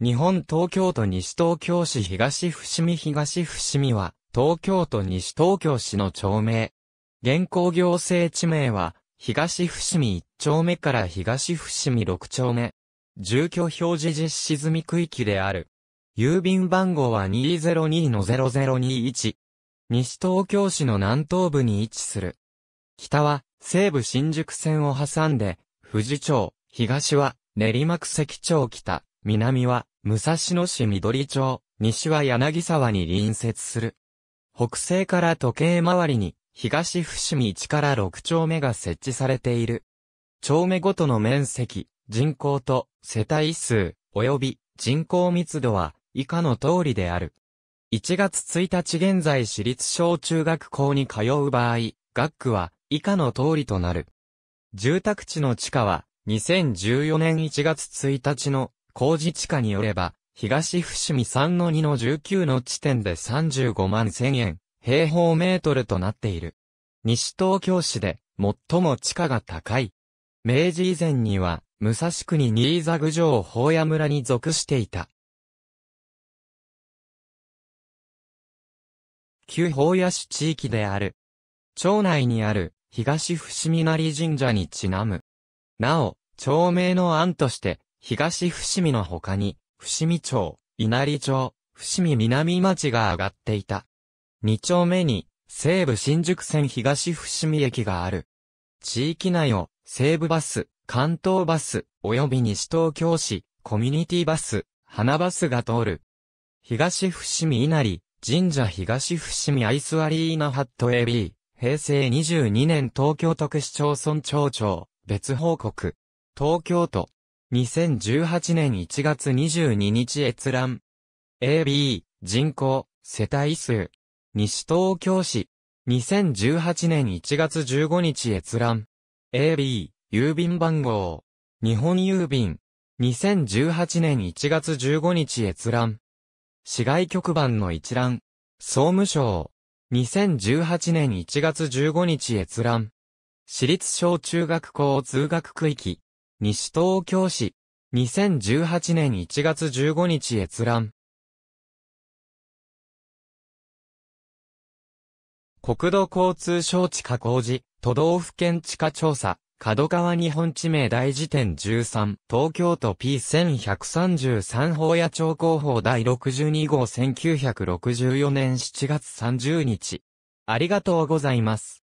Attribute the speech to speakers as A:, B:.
A: 日本東京都西東京市東伏見東伏見は、東京都西東京市の町名。現行行政地名は、東伏見1丁目から東伏見6丁目。住居表示実施済み区域である。郵便番号は202-0021。西東京市の南東部に位置する。北は、西武新宿線を挟んで、富士町、東は、練馬区関町北、南は、武蔵野市緑町、西は柳沢に隣接する。北西から時計回りに、東伏見1から6丁目が設置されている。丁目ごとの面積、人口と世帯数、及び人口密度は以下の通りである。1月1日現在私立小中学校に通う場合、学区は以下の通りとなる。住宅地の地価は2014年1月1日の工事地下によれば、東伏見3の2の19の地点で35万1000円、平方メートルとなっている。西東京市で最も地価が高い。明治以前には、武蔵国新座郡城法屋村に属していた。旧法屋市地域である。町内にある東伏見成神社にちなむ。なお、町名の案として、東伏見の他に、伏見町、稲荷町、伏見南町が上がっていた。二丁目に、西武新宿線東伏見駅がある。地域内を、西武バス、関東バス、及び西東京市、コミュニティバス、花バスが通る。東伏見稲荷、神社東伏見アイスアリーナハット AB、平成22年東京都市町村町長、別報告。東京都、2018年1月22日閲覧。AB、人口、世帯数。西東京市。2018年1月15日閲覧。AB、郵便番号。日本郵便。2018年1月15日閲覧。市外局番の一覧。総務省。2018年1月15日閲覧。私立小中学校通学区域。西東京市、2018年1月15日閲覧。国土交通省地下工事、都道府県地下調査、角川日本地名大辞典13、東京都 P1133 法や町広報第62号1964年7月30日。ありがとうございます。